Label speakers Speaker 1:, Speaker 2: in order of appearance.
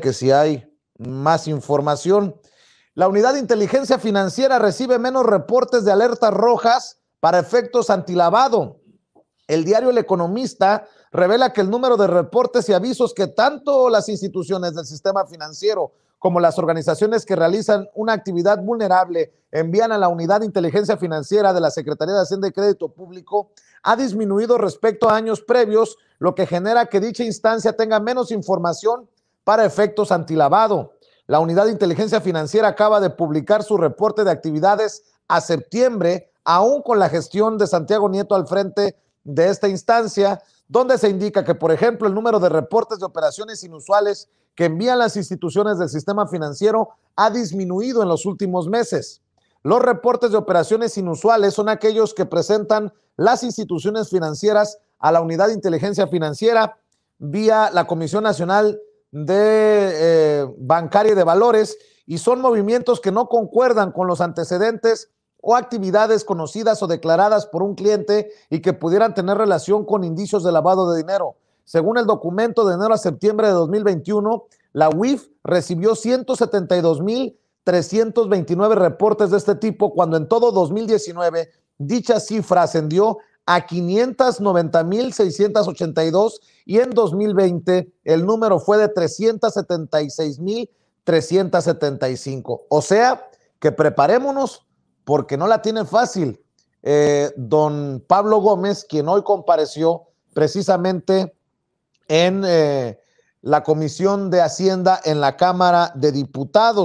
Speaker 1: que si hay más información. La unidad de inteligencia financiera recibe menos reportes de alertas rojas para efectos antilavado. El diario El Economista revela que el número de reportes y avisos que tanto las instituciones del sistema financiero como las organizaciones que realizan una actividad vulnerable envían a la unidad de inteligencia financiera de la Secretaría de Hacienda y Crédito Público ha disminuido respecto a años previos, lo que genera que dicha instancia tenga menos información para efectos antilavado. La Unidad de Inteligencia Financiera acaba de publicar su reporte de actividades a septiembre, aún con la gestión de Santiago Nieto al frente de esta instancia, donde se indica que, por ejemplo, el número de reportes de operaciones inusuales que envían las instituciones del sistema financiero ha disminuido en los últimos meses. Los reportes de operaciones inusuales son aquellos que presentan las instituciones financieras a la Unidad de Inteligencia Financiera vía la Comisión Nacional de eh, bancaria y de valores y son movimientos que no concuerdan con los antecedentes o actividades conocidas o declaradas por un cliente y que pudieran tener relación con indicios de lavado de dinero. Según el documento de enero a septiembre de 2021, la UIF recibió 172.329 reportes de este tipo, cuando en todo 2019 dicha cifra ascendió a 590.682 y en 2020 el número fue de 376.375. O sea, que preparémonos porque no la tiene fácil. Eh, don Pablo Gómez, quien hoy compareció precisamente en eh, la Comisión de Hacienda en la Cámara de Diputados.